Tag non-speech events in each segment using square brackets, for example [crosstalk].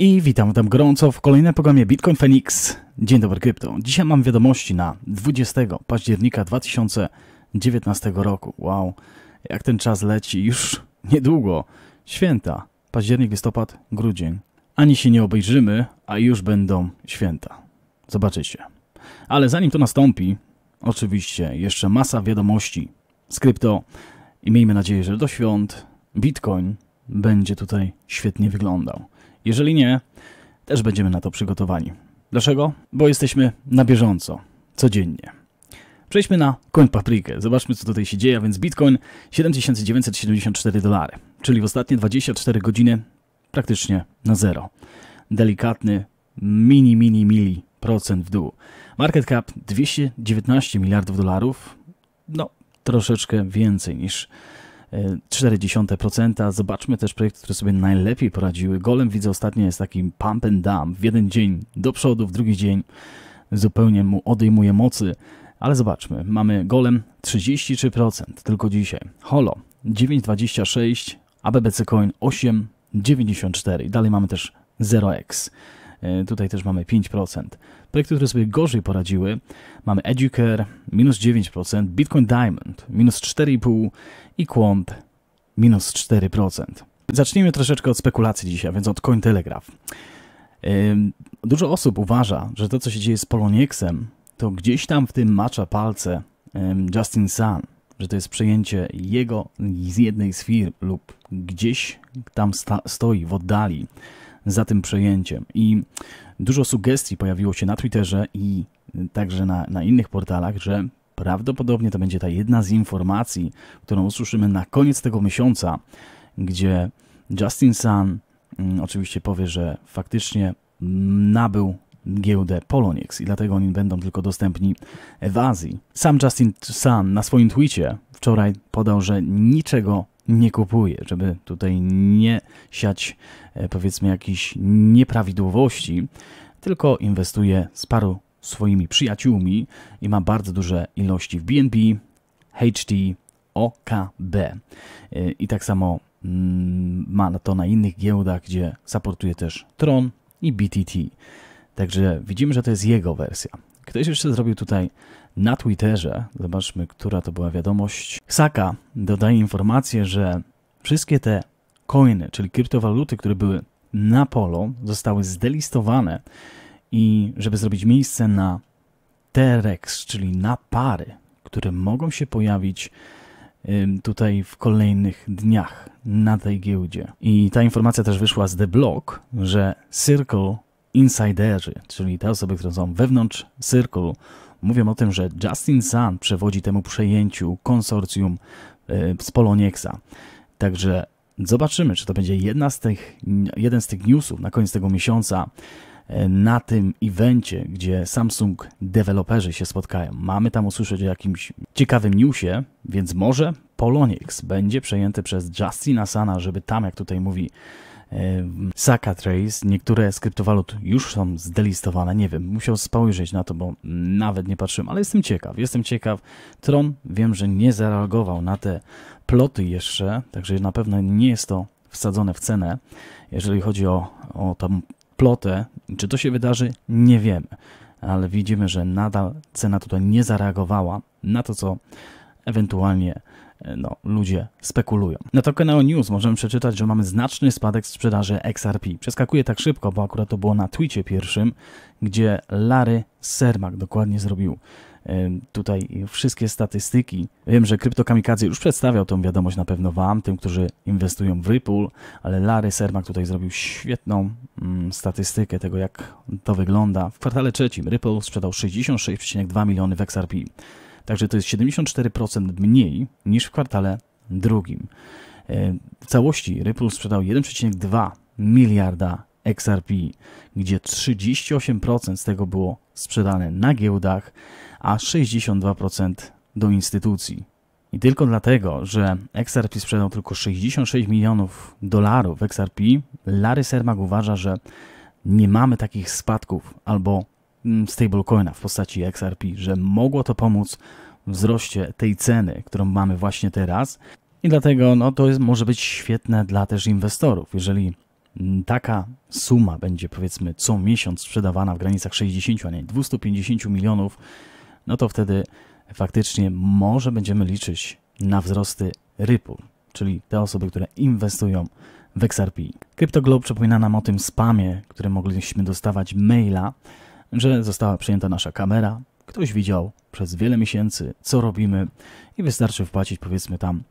I witam tam gorąco w kolejnym programie Bitcoin Phoenix. Dzień dobry krypto. Dzisiaj mam wiadomości na 20 października 2019 roku. Wow, jak ten czas leci już [laughs] niedługo. Święta. Październik, listopad, grudzień. Ani się nie obejrzymy, a już będą święta. Zobaczycie. Ale zanim to nastąpi, oczywiście jeszcze masa wiadomości z krypto i miejmy nadzieję, że do świąt Bitcoin będzie tutaj świetnie wyglądał. Jeżeli nie, też będziemy na to przygotowani. Dlaczego? Bo jesteśmy na bieżąco, codziennie. Przejdźmy na CoinPaprikę. Zobaczmy, co tutaj się dzieje. A więc Bitcoin 7974 dolary, czyli w ostatnie 24 godziny praktycznie na zero. Delikatny mini, mini, mili procent w dół. Market cap 219 miliardów dolarów. No, troszeczkę więcej niż 0,4%. Zobaczmy też projekty, które sobie najlepiej poradziły. Golem widzę ostatnio jest takim pump and dump. W jeden dzień do przodu, w drugi dzień zupełnie mu odejmuje mocy. Ale zobaczmy, mamy Golem 33% tylko dzisiaj. Holo 9,26, ABBC Coin 8,94. Dalej mamy też 0x. E, tutaj też mamy 5%. Projekty, które sobie gorzej poradziły, mamy Educare minus 9%, Bitcoin Diamond minus 4,5% i Quant minus 4%. Zacznijmy troszeczkę od spekulacji dzisiaj, więc od Cointelegraph. E, dużo osób uważa, że to, co się dzieje z Poloniexem, to gdzieś tam w tym macza palce Justin Sun, że to jest przejęcie jego z jednej z firm lub gdzieś tam stoi w oddali za tym przejęciem. I dużo sugestii pojawiło się na Twitterze i także na, na innych portalach, że prawdopodobnie to będzie ta jedna z informacji, którą usłyszymy na koniec tego miesiąca, gdzie Justin Sun mm, oczywiście powie, że faktycznie nabył giełdę Poloniex i dlatego oni będą tylko dostępni w Azji. Sam Justin Sun na swoim tweetie wczoraj podał, że niczego nie kupuje, żeby tutaj nie siać e, powiedzmy jakichś nieprawidłowości, tylko inwestuje z paru swoimi przyjaciółmi i ma bardzo duże ilości w BNB, HT, OKB. E, I tak samo mm, ma to na innych giełdach, gdzie supportuje też Tron i BTT. Także widzimy, że to jest jego wersja. Ktoś jeszcze zrobił tutaj na Twitterze, zobaczmy, która to była wiadomość, Saka dodaje informację, że wszystkie te coiny, czyli kryptowaluty, które były na polu, zostały zdelistowane i żeby zrobić miejsce na T-Rex, czyli na pary, które mogą się pojawić tutaj w kolejnych dniach na tej giełdzie. I ta informacja też wyszła z The Block, że Circle Insiderzy, czyli te osoby, które są wewnątrz Circle, mówią o tym, że Justin Sun przewodzi temu przejęciu konsorcjum e, z Poloniexa. Także zobaczymy, czy to będzie jedna z tych, jeden z tych newsów na koniec tego miesiąca e, na tym evencie, gdzie Samsung deweloperzy się spotkają. Mamy tam usłyszeć o jakimś ciekawym newsie, więc może Poloniex będzie przejęty przez Justina Sana, żeby tam, jak tutaj mówi Saka Trace, niektóre z kryptowalut już są zdelistowane, nie wiem, musiał spojrzeć na to, bo nawet nie patrzyłem, ale jestem ciekaw, jestem ciekaw. Tron wiem, że nie zareagował na te ploty jeszcze, także na pewno nie jest to wsadzone w cenę, jeżeli chodzi o, o tą plotę. Czy to się wydarzy? Nie wiem, ale widzimy, że nadal cena tutaj nie zareagowała na to, co ewentualnie E, no, ludzie spekulują. Na kanał News możemy przeczytać, że mamy znaczny spadek sprzedaży XRP. Przeskakuje tak szybko, bo akurat to było na Twitchie pierwszym, gdzie Larry Sermak dokładnie zrobił tutaj wszystkie statystyki. Wiem, że Kryptokamikadze już przedstawiał tą wiadomość na pewno Wam, tym, którzy inwestują w Ripple, ale Larry Sermak tutaj zrobił świetną mm, statystykę tego, jak to wygląda. W kwartale trzecim Ripple sprzedał 66,2 miliony w XRP. Także to jest 74% mniej niż w kwartale drugim. E, w całości Ripple sprzedał 1,2 miliarda XRP, gdzie 38% z tego było sprzedane na giełdach, a 62% do instytucji. I tylko dlatego, że XRP sprzedał tylko 66 milionów dolarów XRP, Larry Sermak uważa, że nie mamy takich spadków albo Mm, stablecoina w postaci XRP, że mogło to pomóc w wzroście tej ceny, którą mamy właśnie teraz. I dlatego no, to jest, może być świetne dla też inwestorów. Jeżeli mm, taka suma będzie powiedzmy co miesiąc sprzedawana w granicach 60, a nie 250 milionów, no to wtedy faktycznie może będziemy liczyć na wzrosty Ripple, czyli te osoby, które inwestują w XRP. CryptoGlobe przypomina nam o tym spamie, który mogliśmy dostawać maila, że została przyjęta nasza kamera, ktoś widział przez wiele miesięcy, co robimy i wystarczy wpłacić powiedzmy tam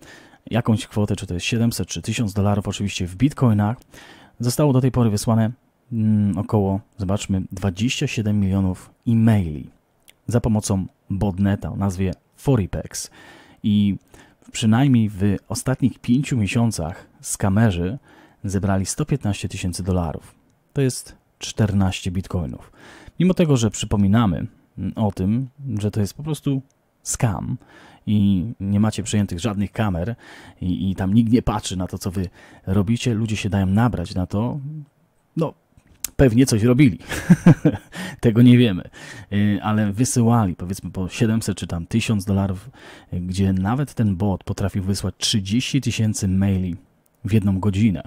jakąś kwotę, czy to jest 700 czy 1000 dolarów oczywiście w bitcoinach. Zostało do tej pory wysłane mm, około, zobaczmy, 27 milionów e-maili za pomocą botneta o nazwie Foripex i przynajmniej w ostatnich 5 miesiącach z kamerzy zebrali 115 tysięcy dolarów. To jest 14 bitcoinów. Mimo tego, że przypominamy o tym, że to jest po prostu scam i nie macie przejętych żadnych kamer i, i, tam nikt nie patrzy na to, co wy robicie, ludzie się dają nabrać na to, no pewnie coś robili, [laughs] tego nie wiemy, y, ale wysyłali powiedzmy po 700 czy tam 1000 dolarów, y, gdzie nawet ten bot potrafił wysłać 30 tysięcy maili w jedną godzinę.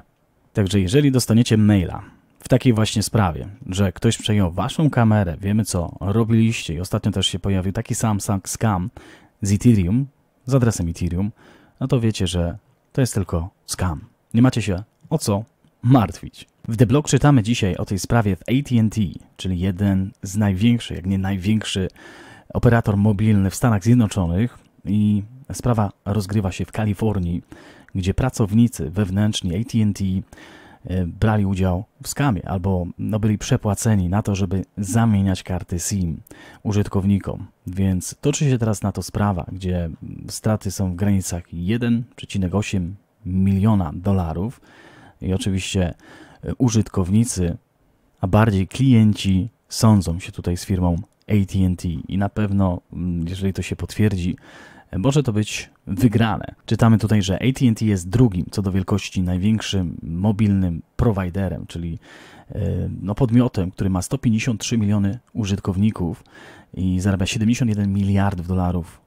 Także jeżeli dostaniecie maila w takiej właśnie sprawie, że ktoś przejął waszą kamerę, wiemy co robiliście i ostatnio też się pojawił taki sam scam z Ethereum, z adresem Ethereum, no to wiecie, że to jest tylko scam. Nie macie się o co martwić. W The Block czytamy dzisiaj o tej sprawie w ATT, czyli jeden z największych, jak nie największy operator mobilny w Stanach Zjednoczonych i sprawa rozgrywa się w Kalifornii, gdzie pracownicy wewnętrzni ATT Y, brali udział w skamie albo no, byli przepłaceni na to, żeby zamieniać karty SIM użytkownikom. Więc toczy się teraz na to sprawa, gdzie straty są w granicach 1,8 miliona dolarów i oczywiście y, użytkownicy, a bardziej klienci sądzą się tutaj z firmą ATT i na pewno, mm, jeżeli to się potwierdzi, może to być wygrane. Czytamy tutaj, że ATT jest drugim co do wielkości największym mobilnym prowajderem, czyli e, no, podmiotem, który ma 153 miliony użytkowników i zarabia 71 e, miliardów dolarów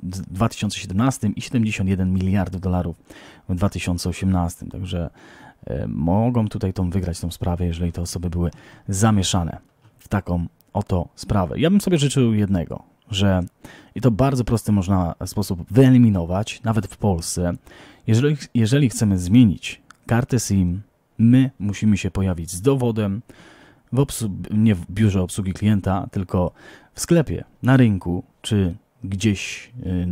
w 2017 i 71 miliardów dolarów w 2018. Także e, mogą tutaj tą wygrać tą sprawę, jeżeli te osoby były zamieszane w taką oto sprawę. Ja bym sobie życzył jednego, że i to bardzo prosty można sposób wyeliminować, nawet w Polsce. Jeżeli, jeżeli chcemy zmienić kartę SIM, my musimy się pojawić z dowodem, w nie w biurze obsługi klienta, tylko w sklepie, na rynku czy gdzieś yy,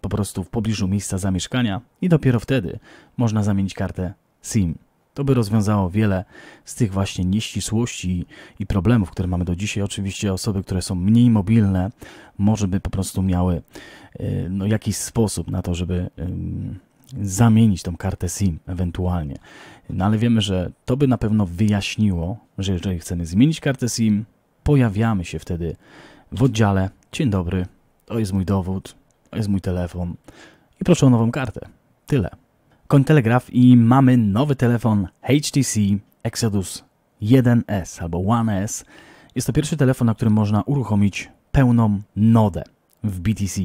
po prostu w pobliżu miejsca zamieszkania i dopiero wtedy można zamienić kartę SIM. To by rozwiązało wiele z tych właśnie nieścisłości i problemów, które mamy do dzisiaj. Oczywiście osoby, które są mniej mobilne, może by po prostu miały y, no, jakiś sposób na to, żeby zamienić tą kartę SIM ewentualnie. No ale wiemy, że to by na pewno wyjaśniło, że jeżeli chcemy zmienić kartę SIM, pojawiamy się wtedy w oddziale. Dzień dobry, to jest mój dowód, to jest mój telefon i proszę o nową kartę. Tyle. Kontelegraf i mamy nowy telefon HTC Exodus 1S albo 1S. Jest to pierwszy telefon, na którym można uruchomić pełną nodę w BTC.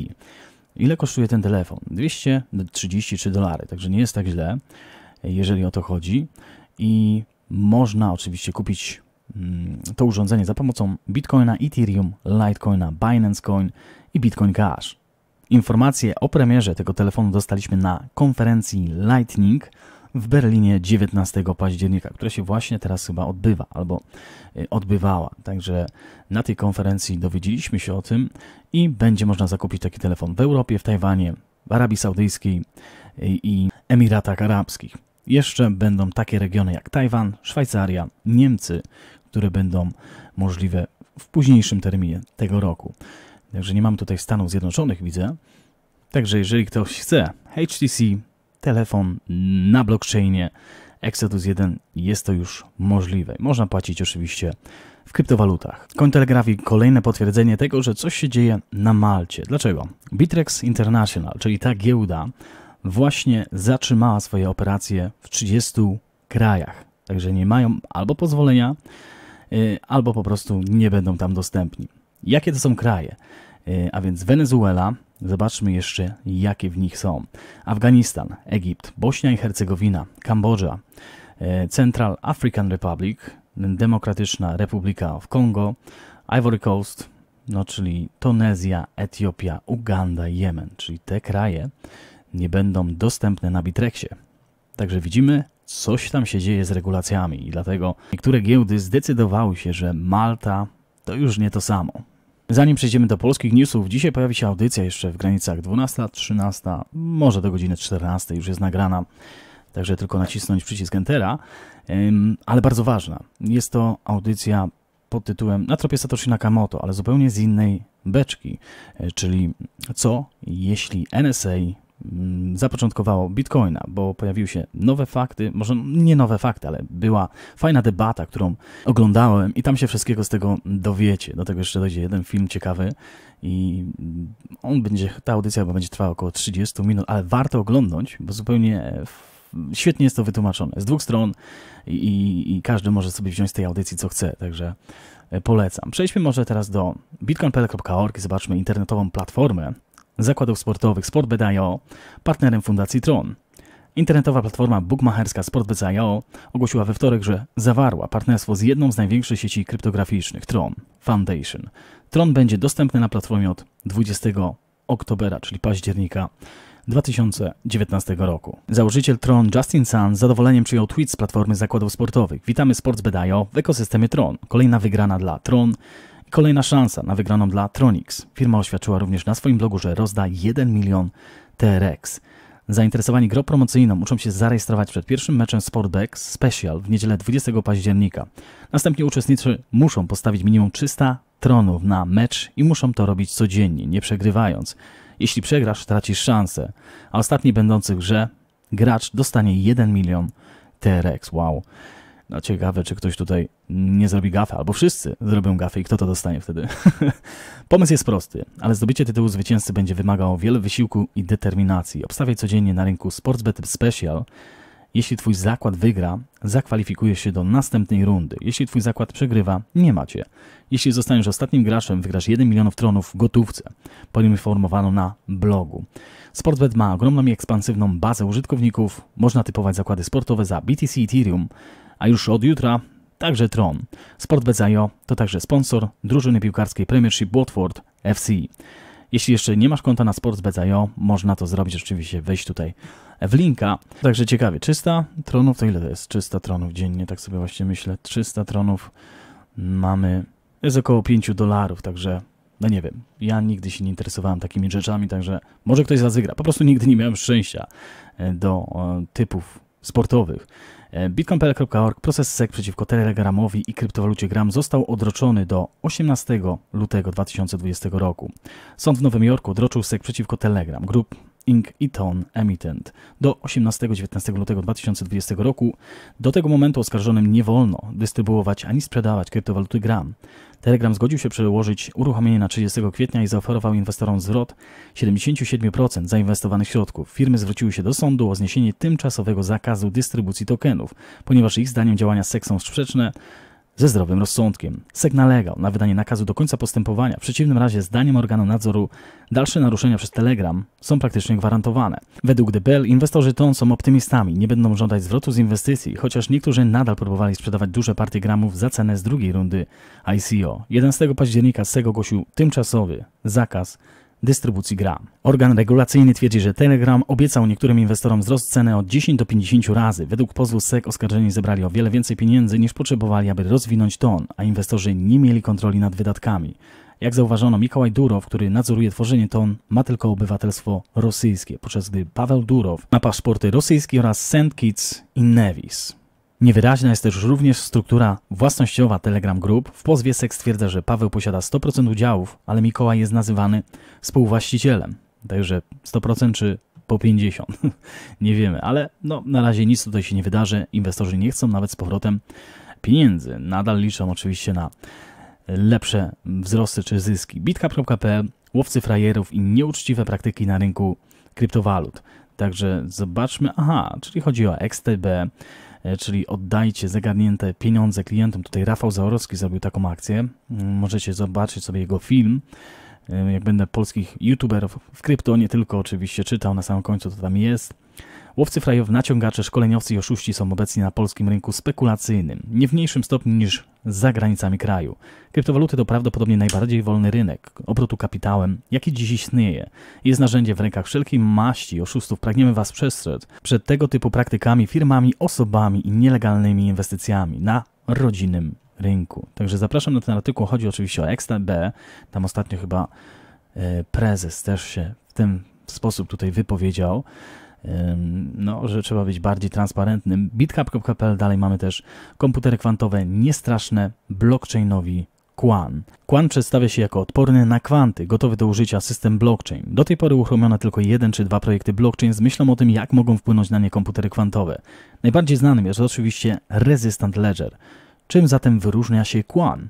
Ile kosztuje ten telefon? 233 dolary, także nie jest tak źle, jeżeli o to chodzi. I można oczywiście kupić mm, to urządzenie za pomocą Bitcoina, Ethereum, Litecoina, Binance Coin i Bitcoin Cash. Informacje o premierze tego telefonu dostaliśmy na konferencji Lightning w Berlinie 19 października, która się właśnie teraz chyba odbywa albo y, odbywała. Także na tej konferencji dowiedzieliśmy się o tym i będzie można zakupić taki telefon w Europie, w Tajwanie, w Arabii Saudyjskiej y, i Emiratach Arabskich. Jeszcze będą takie regiony jak Tajwan, Szwajcaria, Niemcy, które będą możliwe w późniejszym terminie tego roku. Także nie mam tutaj Stanów Zjednoczonych, widzę. Także jeżeli ktoś chce HTC, telefon na blockchainie Exodus 1, jest to już możliwe. Można płacić oczywiście w kryptowalutach. Koń kolejne potwierdzenie tego, że coś się dzieje na Malcie. Dlaczego? Bitrex International, czyli ta giełda, właśnie zatrzymała swoje operacje w 30 krajach. Także nie mają albo pozwolenia, y, albo po prostu nie będą tam dostępni. Jakie to są kraje? Y, a więc Wenezuela, zobaczmy jeszcze, jakie w nich są. Afganistan, Egipt, Bośnia i Hercegowina, Kambodża, y, Central African Republic, Demokratyczna Republika w Kongo, Ivory Coast, no czyli Tunezja, Etiopia, Uganda, Jemen, czyli te kraje nie będą dostępne na Bitrexie. Także widzimy, coś tam się dzieje z regulacjami i dlatego niektóre giełdy zdecydowały się, że Malta to już nie to samo. Zanim przejdziemy do polskich newsów, dzisiaj pojawi się audycja jeszcze w granicach 12, 13, może do godziny 14 już jest nagrana. Także tylko nacisnąć przycisk Entera, ale bardzo ważna. Jest to audycja pod tytułem Na tropie Satoshi Nakamoto, ale zupełnie z innej beczki, e, czyli co jeśli NSA Mm, zapoczątkowało Bitcoina, bo pojawiły się nowe fakty, może nie nowe fakty, ale była fajna debata, którą oglądałem i tam się wszystkiego z tego dowiecie. Do tego jeszcze dojdzie jeden film ciekawy i on będzie, ta audycja bo będzie trwała około 30 minut, ale warto oglądnąć, bo zupełnie świetnie jest to wytłumaczone z dwóch stron i, i, i każdy może sobie wziąć z tej audycji co chce, także e, polecam. Przejdźmy może teraz do bitcoin.pl.org i zobaczmy internetową platformę, zakładów sportowych Sport.bet.io, partnerem Fundacji Tron. Internetowa platforma bukmacherska Sport.bet.io ogłosiła we wtorek, że zawarła partnerstwo z jedną z największych sieci kryptograficznych, Tron Foundation. Tron będzie dostępny na platformie od 20 oktobera, czyli października 2019 roku. Założyciel Tron Justin Sun z zadowoleniem przyjął tweet z platformy zakładów sportowych. Witamy Sports w ekosystemie Tron. Kolejna wygrana dla Tron. Kolejna szansa na wygraną dla Tronix. Firma oświadczyła również na swoim blogu, że rozda 1 milion TRX. Zainteresowani grą promocyjną muszą się zarejestrować przed pierwszym meczem Sportback Special w niedzielę 20 października. Następnie uczestnicy muszą postawić minimum 300 tronów na mecz i muszą to robić codziennie, nie przegrywając. Jeśli przegrasz, tracisz szansę, a ostatni będący grze gracz dostanie 1 milion TRX. Wow. No ciekawe, czy ktoś tutaj nie zrobi gafy, albo wszyscy zrobią gafę i kto to dostanie wtedy. [laughs] Pomysł jest prosty, ale zdobycie tytułu zwycięzcy będzie wymagało wiele wysiłku i determinacji. Obstawiaj codziennie na rynku Sportsbet Special jeśli twój zakład wygra, zakwalifikujesz się do następnej rundy. Jeśli twój zakład przegrywa, nie macie. Jeśli zostaniesz ostatnim graczem, wygrasz 1 milionów tronów w gotówce. Poinformowano na blogu. Sportbet ma ogromną i ekspansywną bazę użytkowników. Można typować zakłady sportowe za BTC Ethereum, a już od jutra także Tron. Sportbet.io to także sponsor drużyny piłkarskiej Premiership Watford FC. Jeśli jeszcze nie masz konta na Sportsbet.io, można to zrobić. Oczywiście wejść tutaj w linka. Także ciekawie, 300 tronów, to ile to jest 300 tronów dziennie, tak sobie właśnie myślę, 300 tronów mamy, jest około 5 dolarów, także no nie wiem, ja nigdy się nie interesowałem takimi rzeczami, także może ktoś wygra. Po prostu nigdy nie miałem szczęścia e, do e, typów sportowych. E, Bitcoin.org proces SEC przeciwko Telegramowi i kryptowalucie Gram został odroczony do 18 lutego 2020 roku. Sąd w Nowym Jorku odroczył SEC przeciwko Telegram Group Inc. i Emitent do 18-19 lutego 2020 roku. Do tego momentu oskarżonym nie wolno dystrybuować ani sprzedawać kryptowaluty Gram. Telegram zgodził się przełożyć uruchomienie na 30 kwietnia i zaoferował inwestorom zwrot 77% zainwestowanych środków. Firmy zwróciły się do sądu o zniesienie tymczasowego zakazu dystrybucji tokenów, ponieważ ich zdaniem działania SEC są sprzeczne ze zdrowym rozsądkiem. nalegał na wydanie nakazu do końca postępowania, w przeciwnym razie zdaniem organu nadzoru dalsze naruszenia przez Telegram są praktycznie gwarantowane. Według DBL inwestorzy TON są optymistami, nie będą żądać zwrotu z inwestycji, chociaż niektórzy nadal próbowali sprzedawać duże partie gramów za cenę z drugiej rundy ICO. 11 października SEG ogłosił tymczasowy zakaz dystrybucji gram. Organ regulacyjny twierdzi, że Telegram obiecał niektórym inwestorom wzrost ceny od 10 do 50 razy. Według pozwu SEC oskarżeni zebrali o wiele więcej pieniędzy niż potrzebowali, aby rozwinąć ton, a inwestorzy nie mieli kontroli nad wydatkami. Jak zauważono, Mikołaj Durow, który nadzoruje tworzenie ton, ma tylko obywatelstwo rosyjskie, podczas gdy Paweł Durow ma paszporty rosyjskie oraz Kitts i Nevis. Niewyraźna jest też również struktura własnościowa Telegram Group. W pozwie sekst stwierdza, że Paweł posiada 100% udziałów, ale Mikołaj jest nazywany współwłaścicielem. Także 100% czy po 50. [laughs] nie wiemy, ale no, na razie nic tutaj się nie wydarzy. Inwestorzy nie chcą nawet z powrotem pieniędzy. Nadal liczą oczywiście na lepsze wzrosty czy zyski. Bitka.pl, łowcy frajerów i nieuczciwe praktyki na rynku kryptowalut. Także zobaczmy, aha, czyli chodzi o XTB, E, czyli oddajcie zagarnięte pieniądze klientom. Tutaj Rafał Zaorowski zrobił taką akcję. Mm, możecie zobaczyć sobie jego film. E, jak będę polskich youtuberów w krypto, nie tylko oczywiście czytał, na samym końcu to tam jest. Łowcy frajów, naciągacze, szkoleniowcy i oszuści są obecni na polskim rynku spekulacyjnym. Nie w mniejszym stopniu niż za granicami kraju. Kryptowaluty to prawdopodobnie najbardziej wolny rynek obrotu kapitałem, jaki dziś istnieje. Jest narzędzie w rękach wszelkiej maści oszustów. Pragniemy Was przestrzec przed tego typu praktykami, firmami, osobami i nielegalnymi inwestycjami na rodzinnym rynku. Także zapraszam na ten artykuł. Chodzi oczywiście o XTB. Tam ostatnio chyba e, prezes też się w ten sposób tutaj wypowiedział no, że trzeba być bardziej transparentnym. Bitkap.pl dalej mamy też komputery kwantowe niestraszne blockchainowi Quan. Quan przedstawia się jako odporny na kwanty, gotowy do użycia system blockchain. Do tej pory uruchomiono tylko jeden czy dwa projekty blockchain z myślą o tym, jak mogą wpłynąć na nie komputery kwantowe. Najbardziej znanym jest oczywiście Resistant Ledger. Czym zatem wyróżnia się Quan?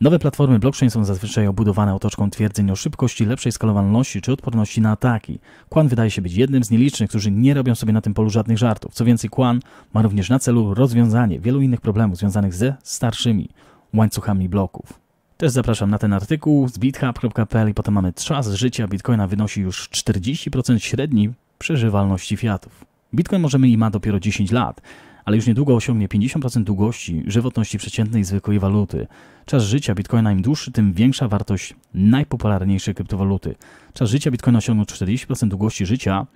Nowe platformy blockchain są zazwyczaj obudowane otoczką twierdzeń o szybkości, lepszej skalowalności czy odporności na ataki. Kwan wydaje się być jednym z nielicznych, którzy nie robią sobie na tym polu żadnych żartów. Co więcej, Kwan ma również na celu rozwiązanie wielu innych problemów związanych ze starszymi łańcuchami bloków. Też zapraszam na ten artykuł z bithub.pl i potem mamy czas życia Bitcoina wynosi już 40% średniej przeżywalności fiatów. Bitcoin możemy i ma dopiero 10 lat, ale już niedługo osiągnie 50% długości żywotności przeciętnej zwykłej waluty. Czas życia Bitcoina im dłuższy, tym większa wartość najpopularniejszej kryptowaluty. Czas życia Bitcoina osiągnął 40% długości życia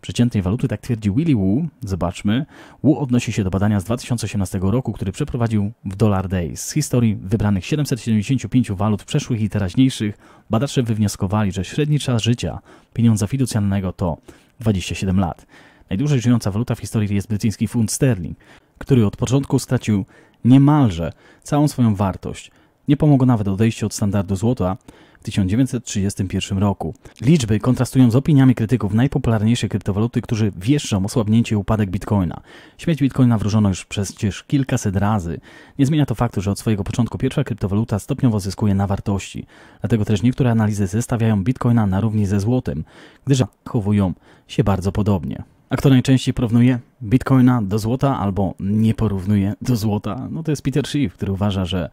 przeciętnej waluty, tak twierdzi Willy Wu. Zobaczmy. Wu odnosi się do badania z 2018 roku, który przeprowadził w Dollar Days. Z historii wybranych 775 walut przeszłych i teraźniejszych badacze wywnioskowali, że średni czas życia pieniądza fiducjalnego to 27 lat. Najdłużej żyjąca waluta w historii jest brytyjski funt sterling, który od początku stracił niemalże całą swoją wartość. Nie pomogło nawet odejście od standardu złota w 1931 roku. Liczby kontrastują z opiniami krytyków najpopularniejszej kryptowaluty, którzy wieszczą osłabnięcie i upadek bitcoina. Śmierć bitcoina wróżono już przecież kilkaset razy. Nie zmienia to faktu, że od swojego początku pierwsza kryptowaluta stopniowo zyskuje na wartości. Dlatego też niektóre analizy zestawiają bitcoina na równi ze złotem, gdyż zachowują się bardzo podobnie a kto najczęściej porównuje bitcoina do złota albo nie porównuje do złota, no to jest Peter Schiff, który uważa, że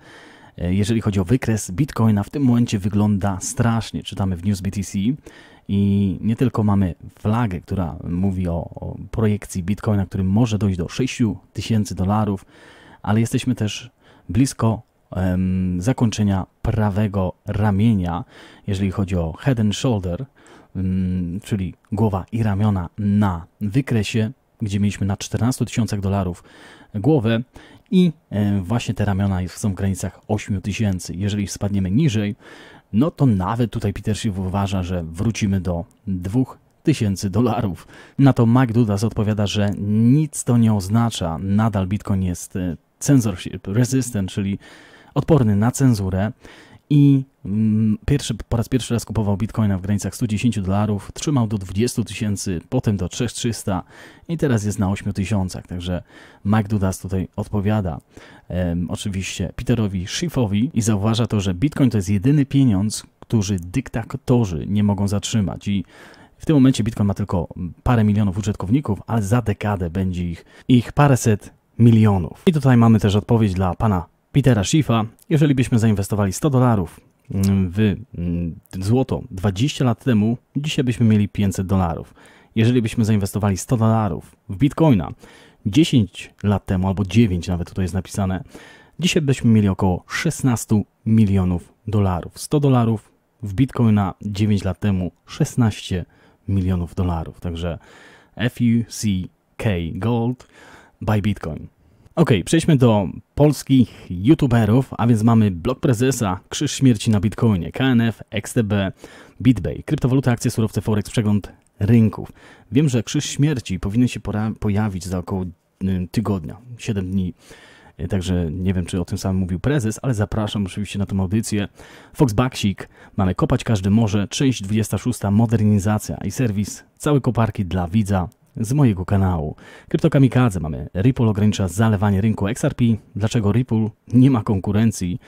e, jeżeli chodzi o wykres bitcoina, w tym momencie wygląda strasznie. Czytamy w News BTC i nie tylko mamy flagę, która mówi o, o projekcji bitcoina, który może dojść do 6 tysięcy dolarów, ale jesteśmy też blisko um, zakończenia prawego ramienia, jeżeli chodzi o head and shoulder, Mm, czyli głowa i ramiona na wykresie, gdzie mieliśmy na 14 tysiącach dolarów głowę i e, właśnie te ramiona są w granicach 8 tysięcy. Jeżeli spadniemy niżej, no to nawet tutaj Peter uważa, że wrócimy do 2 tysięcy dolarów. Na to Mike Dudas odpowiada, że nic to nie oznacza. Nadal Bitcoin jest e, censorship resistant, czyli odporny na cenzurę i Mm, pierwszy, po raz pierwszy raz kupował bitcoina w granicach 110 dolarów, trzymał do 20 tysięcy, potem do 3300 i teraz jest na 8 tysiącach. Także Mike Dudas tutaj odpowiada um, oczywiście Peterowi Schiffowi i zauważa to, że bitcoin to jest jedyny pieniądz, który dyktatorzy nie mogą zatrzymać. I w tym momencie bitcoin ma tylko parę milionów użytkowników, ale za dekadę będzie ich, ich paręset milionów. I tutaj mamy też odpowiedź dla pana Petera Schiffa. Jeżeli byśmy zainwestowali 100 dolarów w mm, złoto 20 lat temu, dzisiaj byśmy mieli 500 dolarów. Jeżeli byśmy zainwestowali 100 dolarów w bitcoina 10 lat temu, albo 9 nawet tutaj jest napisane, dzisiaj byśmy mieli około 16 milionów dolarów. 100 dolarów w bitcoina 9 lat temu 16 milionów dolarów. Także FUCK Gold by Bitcoin. Ok, przejdźmy do polskich youtuberów, a więc mamy blog prezesa, krzyż śmierci na bitcoinie, KNF, XTB, BitBay, kryptowaluta, akcje, surowce, forex, przegląd rynków. Wiem, że krzyż śmierci powinien się pojawić za około y, tygodnia, 7 dni. Y, także nie wiem, czy o tym samym mówił prezes, ale zapraszam oczywiście na tę audycję. Fox Baksik, mamy kopać każdy może, część 26, modernizacja i serwis, całe koparki dla widza, z mojego kanału. Kryptokamikadze mamy. Ripple ogranicza zalewanie rynku XRP. Dlaczego Ripple nie ma konkurencji?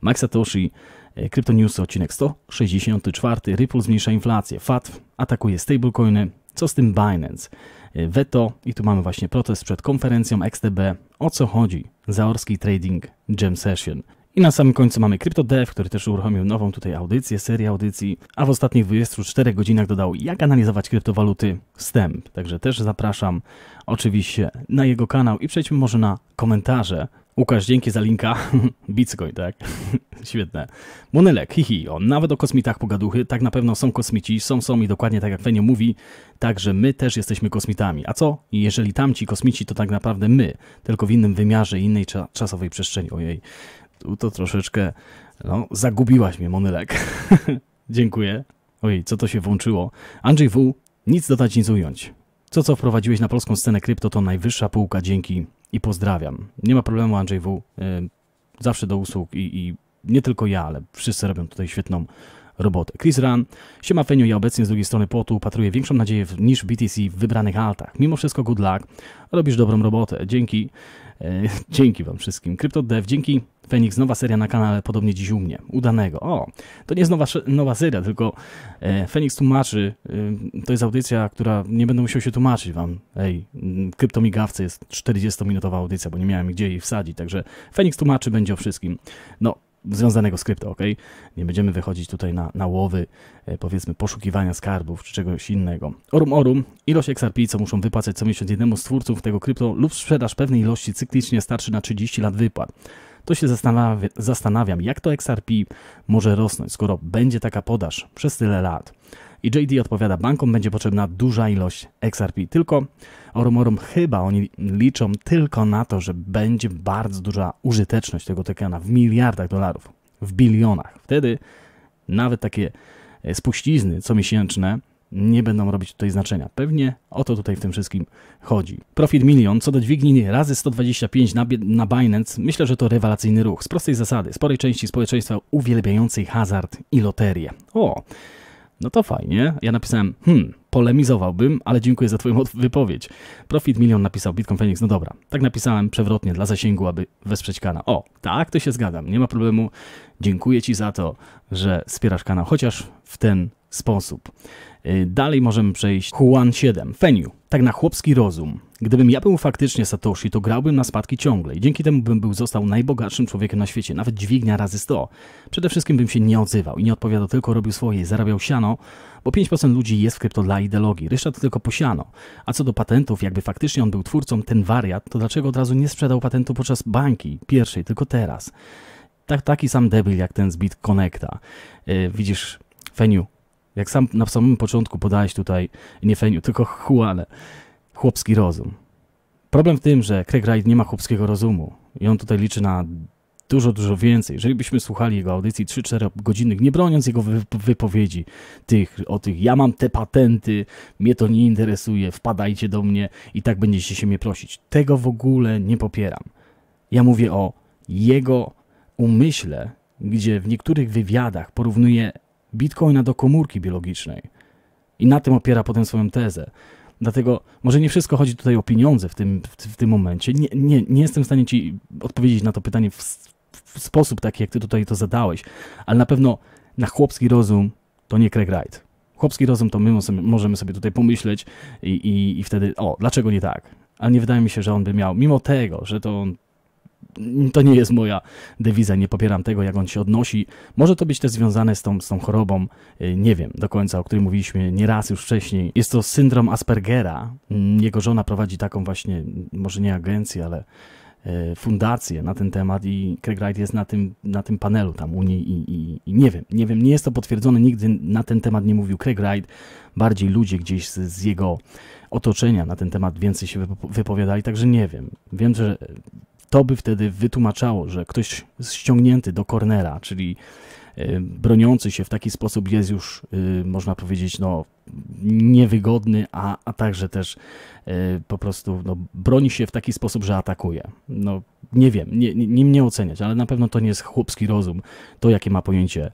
Max Satoshi, e, Crypto News odcinek 164. Ripple zmniejsza inflację. FATF atakuje stablecoiny. Co z tym Binance? E, Veto i tu mamy właśnie protest przed konferencją XTB. O co chodzi? Zaorski Trading Jam Session. I na samym końcu mamy CryptoDev, który też uruchomił nową tutaj audycję, serię audycji, a w ostatnich 24 godzinach dodał, jak analizować kryptowaluty wstęp. Także też zapraszam oczywiście na jego kanał i przejdźmy może na komentarze. Łukasz, dzięki za linka. [laughs] Bitcoin, tak? [laughs] Świetne. Monelek, hihi, on nawet o kosmitach pogaduchy, tak na pewno są kosmici, są, są i dokładnie tak jak Fenio mówi, także my też jesteśmy kosmitami. A co? Jeżeli tamci kosmici, to tak naprawdę my, tylko w innym wymiarze, innej cza czasowej przestrzeni. Ojej. Tu to troszeczkę, no, zagubiłaś mnie, Monylek. [laughs] Dziękuję. Oj, co to się włączyło? Andrzej W. Nic dodać, nic ująć. Co, co wprowadziłeś na polską scenę krypto, to najwyższa półka, dzięki i pozdrawiam. Nie ma problemu, Andrzej W. E, zawsze do usług i, i nie tylko ja, ale wszyscy robią tutaj świetną robotę. Chris Run, siema Feniu, ja obecnie z drugiej strony płotu upatruję większą nadzieję niż BTC w wybranych altach. Mimo wszystko good luck, robisz dobrą robotę, dzięki. E, dzięki wam wszystkim. CryptoDev, dzięki. Fenix, nowa seria na kanale, podobnie dziś u mnie, udanego. O, to nie jest nowa, nowa seria, tylko e, Fenix tłumaczy, e, to jest audycja, która nie będę musiał się tłumaczyć wam. Ej, mm, kryptomigawce jest 40-minutowa audycja, bo nie miałem gdzie jej wsadzić, także Fenix tłumaczy będzie o wszystkim. No, związanego z krypto, ok? Nie będziemy wychodzić tutaj na, na łowy, e, powiedzmy, poszukiwania skarbów czy czegoś innego. Orum orum, ilość XRP, co muszą wypłacać co miesiąc jednemu z twórców tego krypto lub sprzedaż pewnej ilości cyklicznie starczy na 30 lat wypłat. To się zastanawia, zastanawiam, jak to XRP może rosnąć, skoro będzie taka podaż przez tyle lat. I JD odpowiada, bankom będzie potrzebna duża ilość XRP. Tylko orumorum chyba oni liczą tylko na to, że będzie bardzo duża użyteczność tego tokena w miliardach dolarów, w bilionach. Wtedy nawet takie e, spuścizny comiesięczne nie będą robić tutaj znaczenia. Pewnie o to tutaj w tym wszystkim chodzi. Profit milion co do dźwigni razy 125 na, na Binance myślę, że to rewelacyjny ruch. Z prostej zasady, sporej części społeczeństwa uwielbiającej hazard i loterię. O! No to fajnie. Ja napisałem, hmm, polemizowałbym, ale dziękuję za twoją wypowiedź. Profit Milion napisał Bitcoin Phoenix, no dobra. Tak napisałem przewrotnie dla zasięgu, aby wesprzeć kanał. O, tak, to się zgadzam, nie ma problemu. Dziękuję ci za to, że wspierasz kanał, chociaż w ten sposób. Y, dalej możemy przejść Juan 7, Feniu. Tak na chłopski rozum. Gdybym ja był faktycznie Satoshi, to grałbym na spadki ciągle i dzięki temu bym był został najbogatszym człowiekiem na świecie, nawet dźwignia razy 100. Przede wszystkim bym się nie odzywał i nie odpowiadał, tylko robił swoje, i zarabiał siano, bo 5% ludzi jest w krypto dla ideologii, reszta to tylko posiano. A co do patentów, jakby faktycznie on był twórcą, ten wariat, to dlaczego od razu nie sprzedał patentu podczas bańki pierwszej, tylko teraz? Tak, taki sam debil jak ten z BitConnecta. Yy, widzisz, Feniu, jak sam na samym początku podałeś tutaj, nie Feniu, tylko Juanę chłopski rozum. Problem w tym, że Craig Wright nie ma chłopskiego rozumu i on tutaj liczy na dużo, dużo więcej. Jeżeli byśmy słuchali jego audycji 3-4 godzinnych, nie broniąc jego wypowiedzi tych, o tych ja mam te patenty, mnie to nie interesuje, wpadajcie do mnie i tak będziecie się mnie prosić. Tego w ogóle nie popieram. Ja mówię o jego umyśle, gdzie w niektórych wywiadach porównuje bitcoina do komórki biologicznej. I na tym opiera potem swoją tezę, Dlatego może nie wszystko chodzi tutaj o pieniądze w tym, w, tym momencie. Nie, nie, nie jestem w stanie ci odpowiedzieć na to pytanie w, w, sposób taki, jak ty tutaj to zadałeś, ale na pewno na chłopski rozum to nie Craig Wright. Chłopski rozum to my możemy sobie tutaj pomyśleć i, i, i wtedy, o, dlaczego nie tak? Ale nie wydaje mi się, że on by miał, mimo tego, że to on to nie jest moja dewiza, nie popieram tego, jak on się odnosi. Może to być też związane z tą, z tą chorobą, y, nie wiem do końca, o której mówiliśmy nieraz już wcześniej. Jest to syndrom Aspergera. Mm, jego żona prowadzi taką właśnie, może nie agencję, ale y, fundację na ten temat i Craig Wright jest na tym, na tym panelu tam u niej i, i, i, nie wiem, nie wiem, nie jest to potwierdzone, nigdy na ten temat nie mówił Craig Wright, bardziej ludzie gdzieś z, z jego otoczenia na ten temat więcej się wypowiadali, także nie wiem. Wiem, że to by wtedy wytłumaczało, że ktoś ściągnięty do kornera, czyli e, broniący się w taki sposób jest już, e, można powiedzieć, no, niewygodny, a, a także też e, po prostu no, broni się w taki sposób, że atakuje. No, nie wiem, nie, nie, nie oceniać, ale na pewno to nie jest chłopski rozum, to jakie ma pojęcie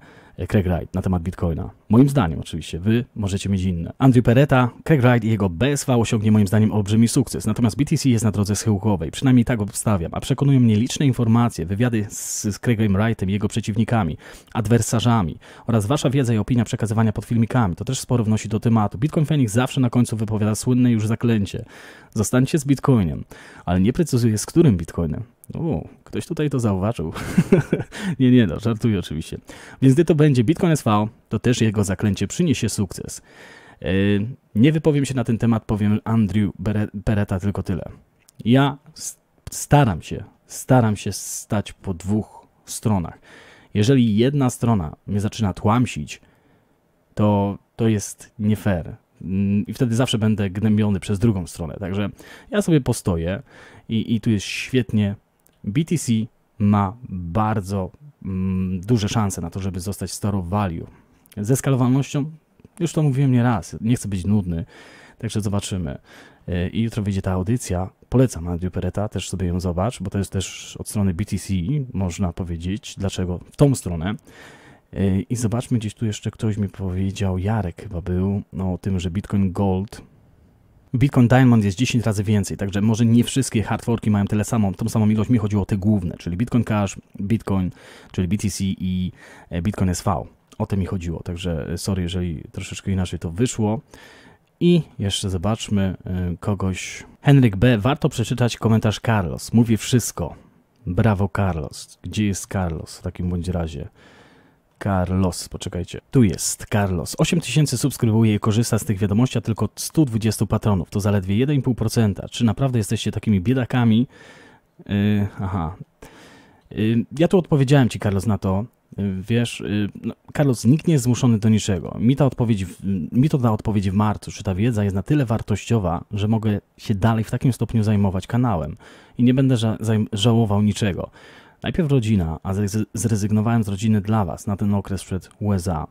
Craig Wright na temat Bitcoina. Moim zdaniem oczywiście, wy możecie mieć inne. Andrew Peretta, Craig Wright i jego BSV osiągnie moim zdaniem olbrzymi sukces, natomiast BTC jest na drodze schyłkowej, przynajmniej tak obstawiam, a przekonują mnie liczne informacje, wywiady z, z Craigiem Wrightem i jego przeciwnikami, adwersarzami oraz wasza wiedza i opinia przekazywania pod filmikami. To też sporo wnosi do tematu. Bitcoin Phoenix zawsze na końcu wypowiada słynne już zaklęcie. Zostańcie z Bitcoinem, ale nie precyzuje z którym Bitcoinem. O, no, ktoś tutaj to zauważył. [laughs] nie, nie, no, żartuję oczywiście. Więc gdy to będzie Bitcoin SV, to też jego zaklęcie przyniesie sukces. Yy, nie wypowiem się na ten temat, powiem Andrew Beretta tylko tyle. Ja staram się, staram się stać po dwóch stronach. Jeżeli jedna strona mnie zaczyna tłamsić, to, to jest nie fair mm, i wtedy zawsze będę gnębiony przez drugą stronę. Także ja sobie postoję i, i tu jest świetnie BTC ma bardzo mm, duże szanse na to, żeby zostać store value. Ze skalowalnością, już to mówiłem nie raz, nie chcę być nudny, także zobaczymy. E, I jutro wyjdzie ta audycja. Polecam Andrew Pereta, też sobie ją zobacz, bo to jest też od strony BTC, można powiedzieć, dlaczego w tą stronę. E, I zobaczmy, gdzieś tu jeszcze ktoś mi powiedział, Jarek chyba był, no, o tym, że Bitcoin Gold Bitcoin Diamond jest 10 razy więcej, także może nie wszystkie hardforki mają tyle samą, tą samą ilość. Mi chodziło o te główne, czyli Bitcoin Cash, Bitcoin, czyli BTC i e, Bitcoin SV. O to mi chodziło, także e, sorry, jeżeli troszeczkę inaczej to wyszło. I jeszcze zobaczmy e, kogoś. Henryk B. Warto przeczytać komentarz Carlos. Mówi wszystko. Brawo Carlos. Gdzie jest Carlos w takim bądź razie? Carlos. Poczekajcie, tu jest Carlos. 8000 subskrybuje i korzysta z tych wiadomości, a tylko 120 patronów. To zaledwie 1,5%. Czy naprawdę jesteście takimi biedakami? Yy, aha. Yy, ja tu odpowiedziałem ci, Carlos, na to. Yy, wiesz, y, no, Carlos, nikt nie jest zmuszony do niczego. Mi, ta odpowiedź, mi to da odpowiedź w marcu, czy ta wiedza jest na tyle wartościowa, że mogę się dalej w takim stopniu zajmować kanałem i nie będę ża żałował niczego. Najpierw rodzina, a zrezygnowałem z rodziny dla was na ten okres przed USA.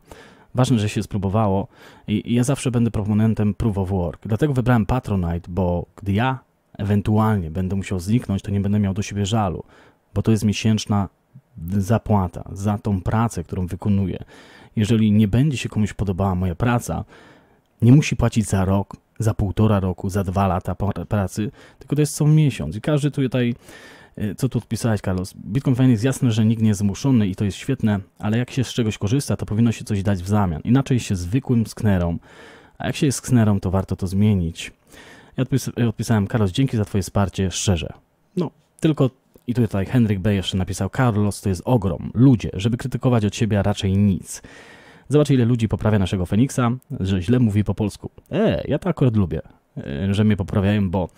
Ważne, że się spróbowało i ja zawsze będę proponentem proof of work. Dlatego wybrałem Patronite, bo gdy ja ewentualnie będę musiał zniknąć, to nie będę miał do siebie żalu, bo to jest miesięczna zapłata za tą pracę, którą wykonuję. Jeżeli nie będzie się komuś podobała moja praca, nie musi płacić za rok, za półtora roku, za dwa lata pracy, tylko to jest co miesiąc. I każdy tutaj E, co tu odpisałeś, Carlos? Bitcoin Fine jest jasne, że nikt nie jest zmuszony i to jest świetne, ale jak się z czegoś korzysta, to powinno się coś dać w zamian. Inaczej się zwykłym sknerą, a jak się jest sknerą, to warto to zmienić. Ja odpisałem, Carlos, dzięki za twoje wsparcie, szczerze. No, tylko i tutaj Henryk B. jeszcze napisał, Carlos to jest ogrom, ludzie, żeby krytykować od siebie, raczej nic. Zobacz ile ludzi poprawia naszego Feniksa, że źle mówi po polsku. E, ja to akurat lubię, e, że mnie poprawiają, bo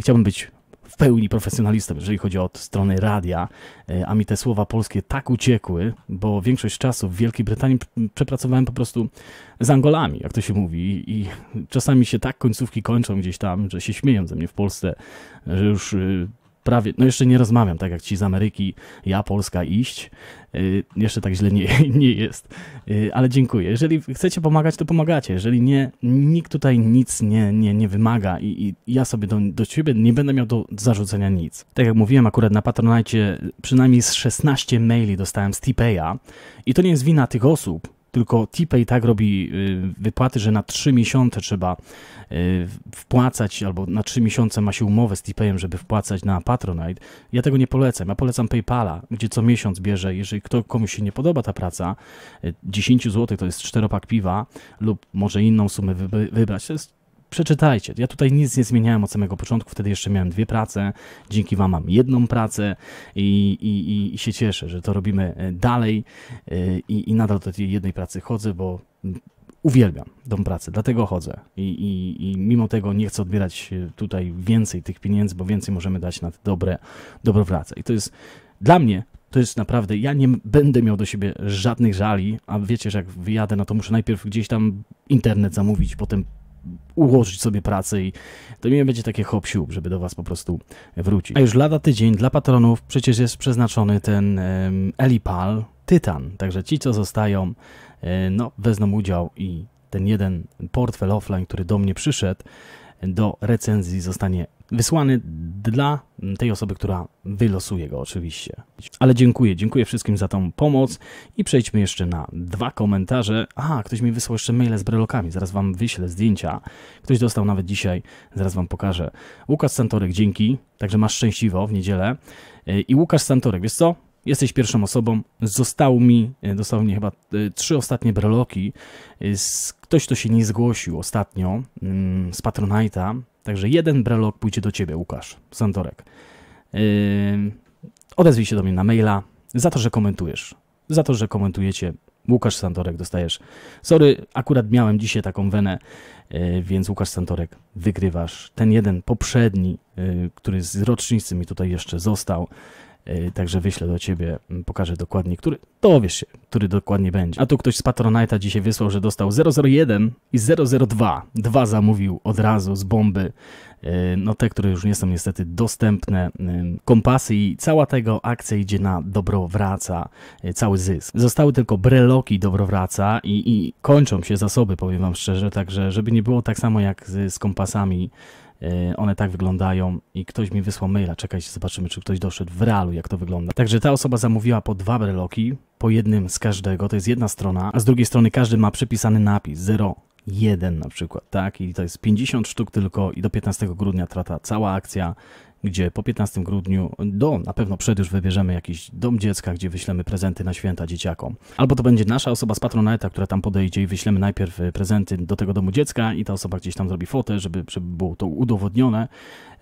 chciałbym być w pełni profesjonalistą, jeżeli chodzi o strony radia, e, a mi te słowa polskie tak uciekły, bo większość czasu w Wielkiej Brytanii przepracowałem po prostu z Angolami, jak to się mówi, i czasami się tak końcówki kończą gdzieś tam, że się śmieją ze mnie w Polsce, że już y, prawie, no jeszcze nie rozmawiam tak jak ci z Ameryki, ja Polska iść, yy, jeszcze tak źle nie, [laughs] nie jest, yy, ale dziękuję. Jeżeli chcecie pomagać, to pomagacie, jeżeli nie, nikt tutaj nic nie, nie, nie wymaga i, i ja sobie do, do ciebie nie będę miał do zarzucenia nic. Tak jak mówiłem, akurat na Patronite przynajmniej z 16 maili dostałem z Tipeya i to nie jest wina tych osób, tylko Tipei tak robi y, wypłaty, że na 3 miesiące trzeba y, wpłacać, albo na 3 miesiące ma się umowę z Tipeiem, żeby wpłacać na Patronite. Ja tego nie polecam. Ja polecam PayPala, gdzie co miesiąc bierze, jeżeli kto, komuś się nie podoba ta praca, 10 y, zł to jest czteropak piwa lub może inną sumę wybrać. To jest przeczytajcie. Ja tutaj nic nie zmieniałem od samego początku, wtedy jeszcze miałem dwie prace, dzięki Wam mam jedną pracę i, i, i się cieszę, że to robimy e, dalej e, i, i nadal do tej jednej pracy chodzę, bo uwielbiam dom pracy, dlatego chodzę I, i, I, mimo tego nie chcę odbierać e, tutaj więcej tych pieniędzy, bo więcej możemy dać na dobre, dobrą pracę. I to jest dla mnie, to jest naprawdę, ja nie będę miał do siebie żadnych żali, a wiecie, że jak wyjadę, no to muszę najpierw gdzieś tam internet zamówić, potem ułożyć sobie pracę i to nie będzie takie hop żeby do Was po prostu wrócić. A już lada tydzień dla patronów przecież jest przeznaczony ten um, Elipal Tytan, także ci co zostają e, no, wezmą udział i ten jeden portfel offline, który do mnie przyszedł do recenzji zostanie wysłany dla tej osoby, która wylosuje go oczywiście. Ale dziękuję, dziękuję wszystkim za tą pomoc i przejdźmy jeszcze na dwa komentarze. A, ktoś mi wysłał jeszcze maile z brelokami, zaraz wam wyślę zdjęcia. Ktoś dostał nawet dzisiaj, zaraz wam pokażę. Łukasz Santorek, dzięki, także masz szczęśliwo w niedzielę. I Łukasz Santorek, wiesz co? Jesteś pierwszą osobą. Został mi, dostało mnie chyba y, trzy ostatnie breloki. Y, ktoś, kto się nie zgłosił ostatnio mm, z Patronite'a, Także jeden brelok pójdzie do ciebie, Łukasz Santorek. Yy, odezwij się do mnie na maila za to, że komentujesz. Za to, że komentujecie. Łukasz Santorek dostajesz. Sorry, akurat miałem dzisiaj taką wenę, y, więc Łukasz Santorek wygrywasz. Ten jeden poprzedni, y, który z rocznicy mi tutaj jeszcze został. Yy, także wyślę do ciebie, mm, pokażę dokładnie, który, to dowiesz się, który dokładnie będzie. A tu ktoś z Patronite'a dzisiaj wysłał, że dostał 001 i 002. Dwa zamówił od razu z bomby. Yy, no te, które już nie są niestety dostępne. Yy, kompasy i cała tego akcja idzie na Dobrowraca, cały zysk. Zostały tylko breloki Dobrowraca i, i kończą się zasoby, powiem wam szczerze, także żeby nie było tak samo jak z, z kompasami E, one tak wyglądają i ktoś mi wysłał maila, czekajcie, zobaczymy, czy ktoś doszedł w realu, jak to wygląda. Także ta osoba zamówiła po dwa breloki, po jednym z każdego, to jest jedna strona, a z drugiej strony każdy ma przypisany napis 0, jeden na przykład, tak? I to jest 50 sztuk tylko i do 15 grudnia trata cała akcja gdzie po 15 grudniu do, na pewno przed już wybierzemy jakiś dom dziecka, gdzie wyślemy prezenty na święta dzieciakom. Albo to będzie nasza osoba z patroneta, która tam podejdzie i wyślemy najpierw e, prezenty do tego domu dziecka i ta osoba gdzieś tam zrobi fotę, żeby, żeby było to udowodnione.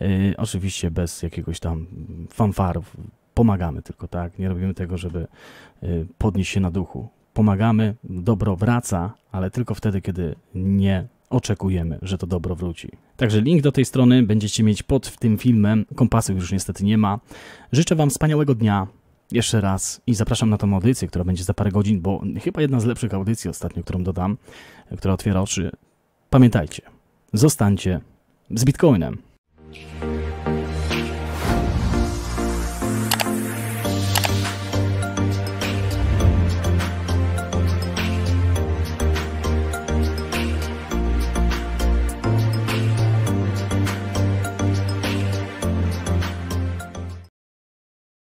Yy, oczywiście bez jakiegoś tam fanfarów. Pomagamy tylko, tak? Nie robimy tego, żeby e, podnieść się na duchu pomagamy, dobro wraca, ale tylko wtedy, kiedy nie oczekujemy, że to dobro wróci. Także link do tej strony będziecie mieć pod tym filmem. Kompasów już niestety nie ma. Życzę Wam wspaniałego dnia jeszcze raz i zapraszam na tą audycję, która będzie za parę godzin, bo chyba jedna z lepszych audycji ostatnio, którą dodam, która otwiera oczy. Pamiętajcie, zostańcie z Bitcoinem.